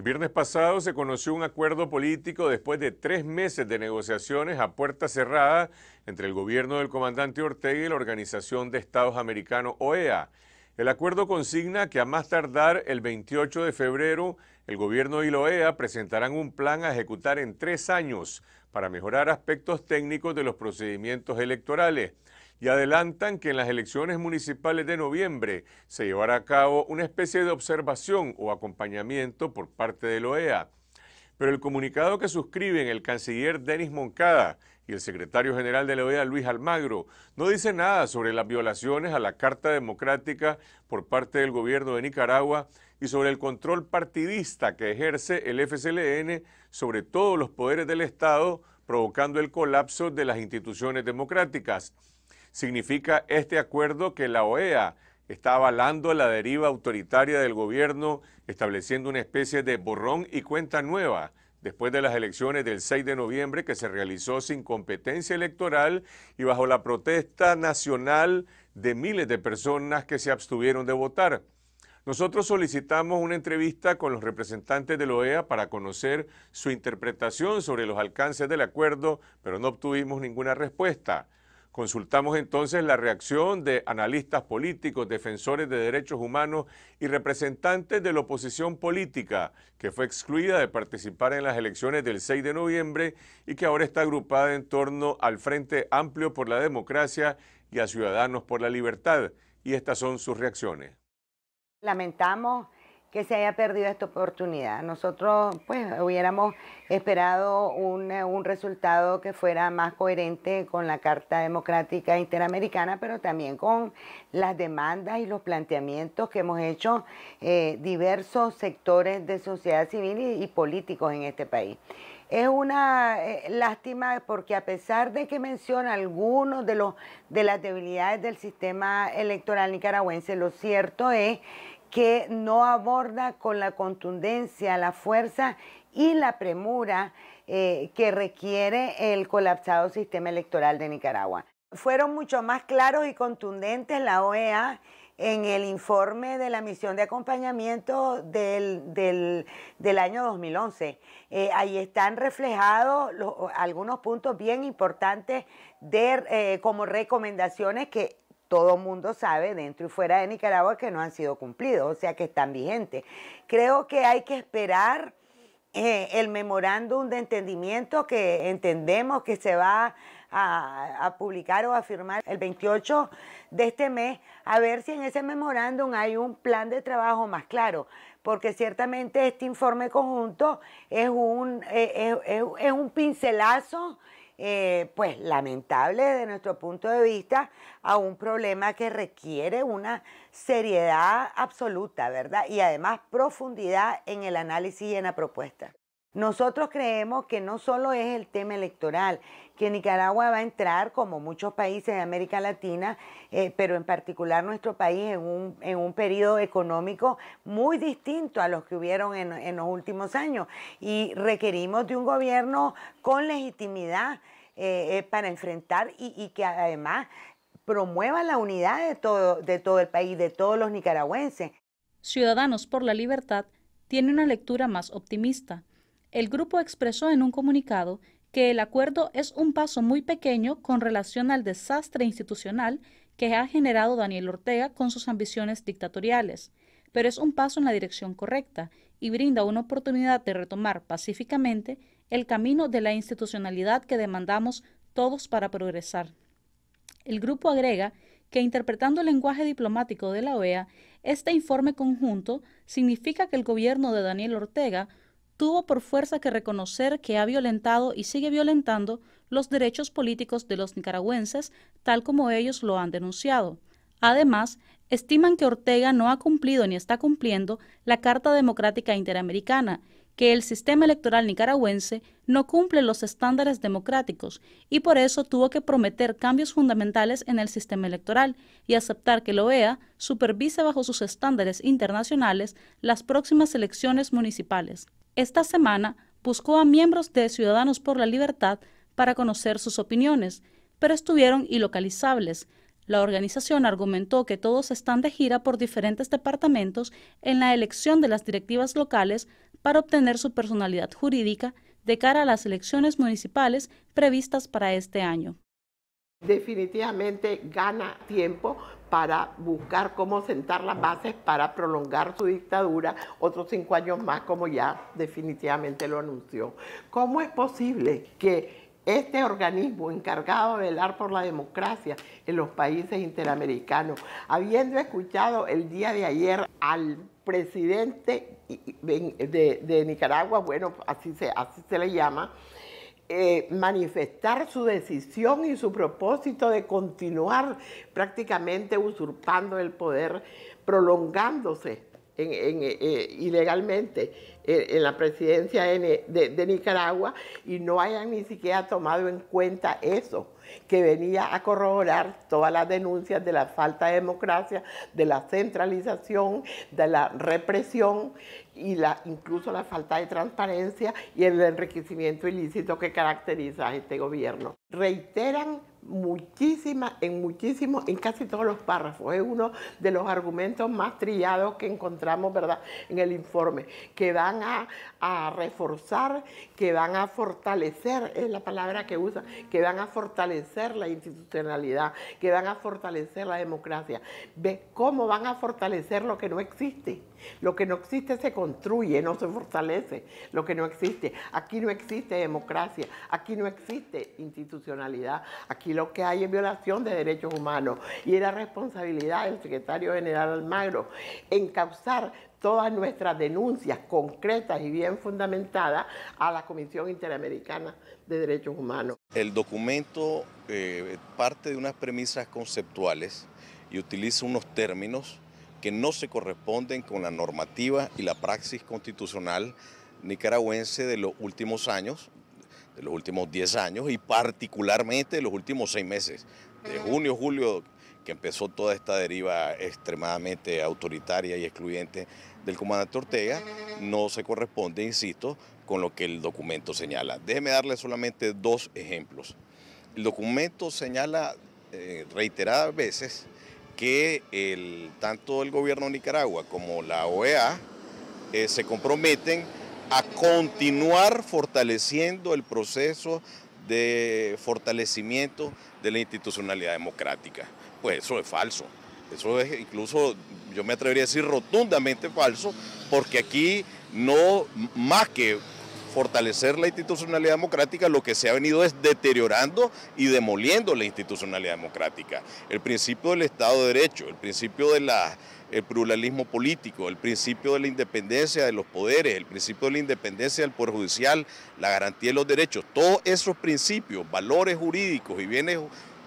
El viernes pasado se conoció un acuerdo político después de tres meses de negociaciones a puerta cerrada entre el gobierno del comandante Ortega y la Organización de Estados Americanos OEA. El acuerdo consigna que a más tardar el 28 de febrero el gobierno y la OEA presentarán un plan a ejecutar en tres años para mejorar aspectos técnicos de los procedimientos electorales y adelantan que en las elecciones municipales de noviembre se llevará a cabo una especie de observación o acompañamiento por parte de la OEA. Pero el comunicado que suscriben el canciller Denis Moncada y el secretario general de la OEA, Luis Almagro, no dice nada sobre las violaciones a la Carta Democrática por parte del gobierno de Nicaragua y sobre el control partidista que ejerce el FCLN sobre todos los poderes del Estado, provocando el colapso de las instituciones democráticas significa este acuerdo que la OEA está avalando la deriva autoritaria del gobierno, estableciendo una especie de borrón y cuenta nueva después de las elecciones del 6 de noviembre que se realizó sin competencia electoral y bajo la protesta nacional de miles de personas que se abstuvieron de votar. Nosotros solicitamos una entrevista con los representantes de la OEA para conocer su interpretación sobre los alcances del acuerdo, pero no obtuvimos ninguna respuesta. Consultamos entonces la reacción de analistas políticos, defensores de derechos humanos y representantes de la oposición política, que fue excluida de participar en las elecciones del 6 de noviembre y que ahora está agrupada en torno al Frente Amplio por la Democracia y a Ciudadanos por la Libertad. Y estas son sus reacciones. Lamentamos que se haya perdido esta oportunidad. Nosotros pues hubiéramos esperado un, resultado que fuera más coherente con la Carta Democrática Interamericana, pero también con las demandas y los planteamientos que hemos hecho eh, diversos sectores de sociedad civil y, políticos en este país. Es una eh, lástima porque a pesar de que menciona algunos de, los, de las debilidades del sistema electoral nicaragüense, lo cierto es que no aborda con la contundencia, la fuerza y la premura eh, que requiere el colapsado sistema electoral de Nicaragua. Fueron mucho más claros y contundentes la OEA en el informe de la misión de acompañamiento del, año 2011. Eh, ahí están reflejados algunos puntos bien importantes eh, como recomendaciones que todo mundo sabe dentro y fuera de Nicaragua que no han sido cumplidos, o sea que están vigentes. Creo que hay que esperar eh, el memorándum de entendimiento que entendemos que se va a, publicar o a firmar el 28 de este mes, a ver si en ese memorándum hay un plan de trabajo más claro, porque ciertamente este informe conjunto es un eh, pincelazo eh, pues lamentable desde nuestro punto de vista, a un problema que requiere una seriedad absoluta, ¿verdad? Y además profundidad en el análisis y en la propuesta. Nosotros creemos que no solo es el tema electoral, que Nicaragua va a entrar, como muchos países de América Latina, eh, pero en particular nuestro país, en un, en periodo económico muy distinto a los que hubieron en, los últimos años. Y requerimos de un gobierno con legitimidad eh, eh, para enfrentar y, que además promueva la unidad de de todo el país, de todos los nicaragüenses. Ciudadanos por la Libertad tiene una lectura más optimista el grupo expresó en un comunicado que el acuerdo es un paso muy pequeño con relación al desastre institucional que ha generado Daniel Ortega con sus ambiciones dictatoriales, pero es un paso en la dirección correcta y brinda una oportunidad de retomar pacíficamente el camino de la institucionalidad que demandamos todos para progresar. El grupo agrega que interpretando el lenguaje diplomático de la OEA, este informe conjunto significa que el gobierno de Daniel Ortega tuvo por fuerza que reconocer que ha violentado y sigue violentando los derechos políticos de los nicaragüenses, tal como ellos lo han denunciado. Además, estiman que Ortega no ha cumplido ni está cumpliendo la Carta Democrática Interamericana, que el sistema electoral nicaragüense no cumple los estándares democráticos y por eso tuvo que prometer cambios fundamentales en el sistema electoral y aceptar que la OEA supervise bajo sus estándares internacionales las próximas elecciones municipales. Esta semana buscó a miembros de Ciudadanos por la Libertad para conocer sus opiniones, pero estuvieron ilocalizables. La organización argumentó que todos están de gira por diferentes departamentos en la elección de las directivas locales para obtener su personalidad jurídica de cara a las elecciones municipales previstas para este año. Definitivamente gana tiempo para buscar cómo sentar las bases para prolongar su dictadura otros cinco años más, como ya definitivamente lo anunció. ¿Cómo es posible que este organismo encargado de velar por la democracia en los países interamericanos, habiendo escuchado el día de ayer al presidente de, Nicaragua, bueno, así se, así se le llama, eh, manifestar su decisión y su propósito de continuar prácticamente usurpando el poder, prolongándose eh, eh, ilegalmente eh, en, la presidencia de, Nicaragua y no hayan ni siquiera tomado en cuenta eso, que venía a corroborar todas las denuncias de la falta de democracia, de la centralización, de la represión y la, incluso la falta de transparencia y el enriquecimiento ilícito que caracteriza a este gobierno. Reiteran muchísima, en muchísimo en casi todos los párrafos. Es uno de los argumentos más trillados que encontramos, ¿verdad?, en el informe, que van a, a reforzar, que van a fortalecer, es la palabra que usa, que van a fortalecer la institucionalidad, que van a fortalecer la democracia. ¿Ves cómo van a fortalecer lo que no existe? Lo que no existe se construye, no se fortalece. Lo que no existe. Aquí no existe democracia, aquí no existe institucionalidad. Aquí lo que hay es violación de derechos humanos. Y la responsabilidad del secretario general Almagro encauzar todas nuestras denuncias concretas y bien fundamentadas a la Comisión Interamericana de Derechos Humanos. El documento eh, parte de unas premisas conceptuales y utiliza unos términos que no se corresponden con la normativa y la praxis constitucional nicaragüense de los últimos años, de los últimos 10 años y particularmente de los últimos 6 meses, de junio, julio, que empezó toda esta deriva extremadamente autoritaria y excluyente del comandante Ortega, no se corresponde, insisto, con lo que el documento señala. Déjeme darle solamente dos ejemplos. El documento señala eh, reiteradas veces que el, tanto el gobierno de Nicaragua como la OEA eh, se comprometen a continuar fortaleciendo el proceso de fortalecimiento de la institucionalidad democrática. Pues eso es falso. Eso es incluso, yo me atrevería a decir rotundamente falso, porque aquí no, más que fortalecer la institucionalidad democrática, lo que se ha venido es deteriorando y demoliendo la institucionalidad democrática. El principio del Estado de Derecho, el principio del pluralismo político, el principio de la independencia de los poderes, el principio de la independencia del Poder Judicial, la garantía de los derechos, todos esos principios, valores jurídicos y bienes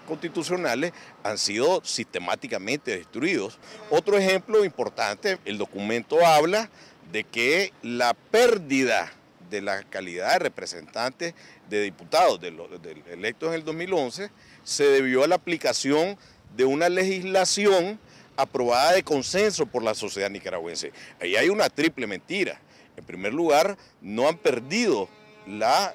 constitucionales han sido sistemáticamente destruidos. Otro ejemplo importante, el documento habla de que la pérdida de la calidad de representantes de diputados de electos en el 2011 se debió a la aplicación de una legislación aprobada de consenso por la sociedad nicaragüense. Ahí hay una triple mentira. En primer lugar, no han perdido la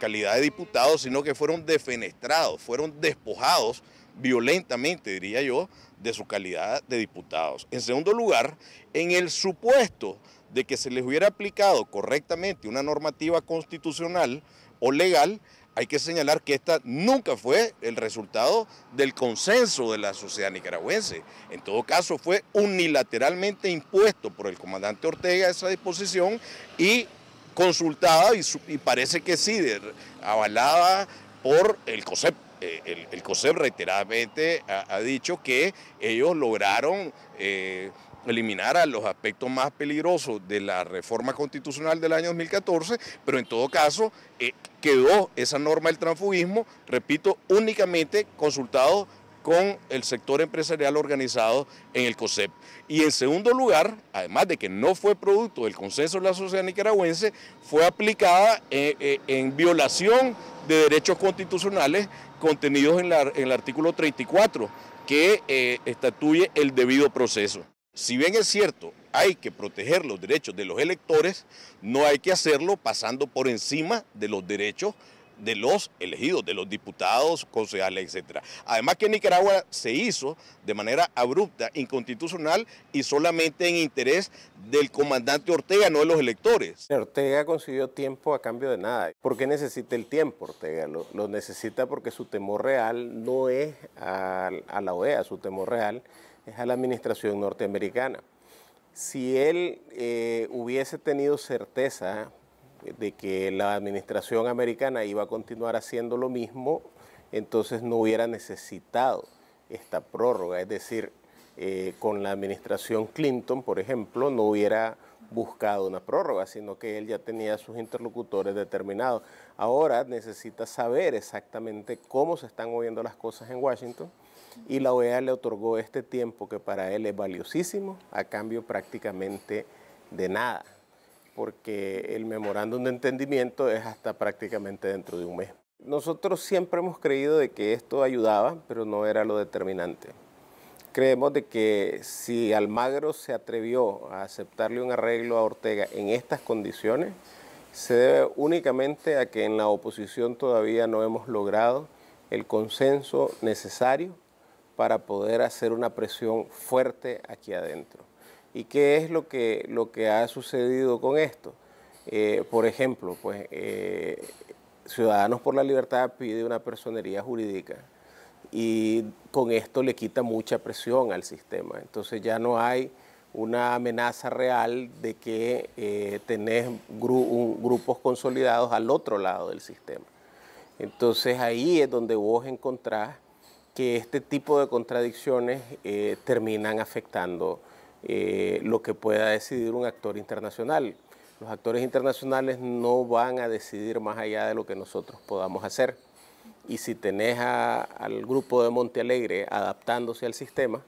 calidad de diputados, sino que fueron defenestrados, fueron despojados violentamente, diría yo, de su calidad de diputados. En segundo lugar, en el supuesto de que se les hubiera aplicado correctamente una normativa constitucional o legal, hay que señalar que esta nunca fue el resultado del consenso de la sociedad nicaragüense. En todo caso, fue unilateralmente impuesto por el comandante Ortega esa disposición y consultada y, parece que sí, avalada por el COSEP. Eh, el, COSEP reiteradamente ha, dicho que ellos lograron eh, eliminara los aspectos más peligrosos de la reforma constitucional del año 2014, pero en todo caso eh, quedó esa norma del transfugismo, repito, únicamente consultado con el sector empresarial organizado en el COSEP. Y en segundo lugar, además de que no fue producto del consenso de la sociedad nicaragüense, fue aplicada eh, eh, en, violación de derechos constitucionales contenidos en, el artículo 34, que estatuye el debido proceso. Si bien es cierto, hay que proteger los derechos de los electores, no hay que hacerlo pasando por encima de los derechos de los elegidos, de los diputados, concejales, etc. Además que Nicaragua se hizo de manera abrupta, inconstitucional y solamente en interés del comandante Ortega, no de los electores. Ortega consiguió tiempo a cambio de nada. ¿Por qué necesita el tiempo Ortega? Lo, necesita porque su temor real no es a la OEA, su temor real es a la administración norteamericana. Si él eh, hubiese tenido certeza de que la administración americana iba a continuar haciendo lo mismo, entonces no hubiera necesitado esta prórroga. Es decir, eh, con la administración Clinton, por ejemplo, no hubiera buscado una prórroga, sino que él ya tenía sus interlocutores determinados. Ahora necesita saber exactamente cómo se están moviendo las cosas en Washington y la OEA le otorgó este tiempo que para él es valiosísimo a cambio prácticamente de nada, porque el memorándum de entendimiento es hasta prácticamente dentro de un mes. Nosotros siempre hemos creído de que esto ayudaba, pero no era lo determinante. Creemos de que si Almagro se atrevió a aceptarle un arreglo a Ortega en estas condiciones, se debe únicamente a que en la oposición todavía no hemos logrado el consenso necesario para poder hacer una presión fuerte aquí adentro. ¿Y qué es lo que, lo que ha sucedido con esto? Eh, por ejemplo, pues eh, Ciudadanos por la Libertad pide una personería jurídica y con esto le quita mucha presión al sistema. Entonces ya no hay una amenaza real de que eh, tenés grupos consolidados al otro lado del sistema. Entonces ahí es donde vos encontrás que este tipo de contradicciones eh, terminan afectando eh, lo que pueda decidir un actor internacional. Los actores internacionales no van a decidir más allá de lo que nosotros podamos hacer. Y si tenés al grupo de Monte Alegre adaptándose al sistema,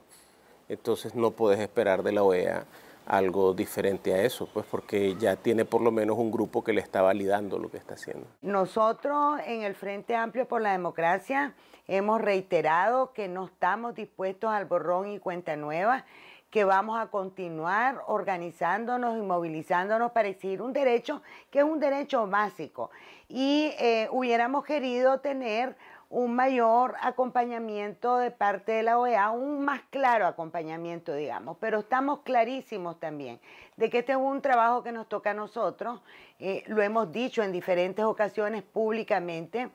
entonces no podés esperar de la OEA algo diferente a eso, pues porque ya tiene por lo menos un grupo que le está validando lo que está haciendo. Nosotros en el Frente Amplio por la Democracia hemos reiterado que no estamos dispuestos al borrón y cuenta nueva, que vamos a continuar organizándonos y movilizándonos para exigir un derecho que es un derecho básico. Y eh, hubiéramos querido tener un mayor acompañamiento de parte de la OEA, un más claro acompañamiento, digamos, pero estamos clarísimos también de que este es un trabajo que nos toca a nosotros, eh, lo hemos dicho en diferentes ocasiones públicamente,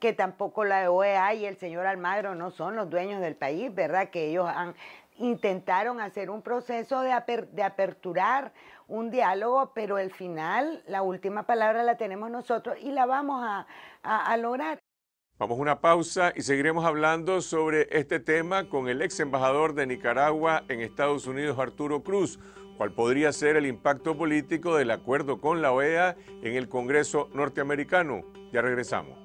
que tampoco la OEA y el señor Almagro no son los dueños del país, ¿verdad? Que ellos han, intentaron hacer un proceso de, aperturar un diálogo, pero al final la última palabra la tenemos nosotros y la vamos a, a lograr. Vamos a una pausa y seguiremos hablando sobre este tema con el ex embajador de Nicaragua en Estados Unidos, Arturo Cruz, cuál podría ser el impacto político del acuerdo con la OEA en el Congreso norteamericano. Ya regresamos.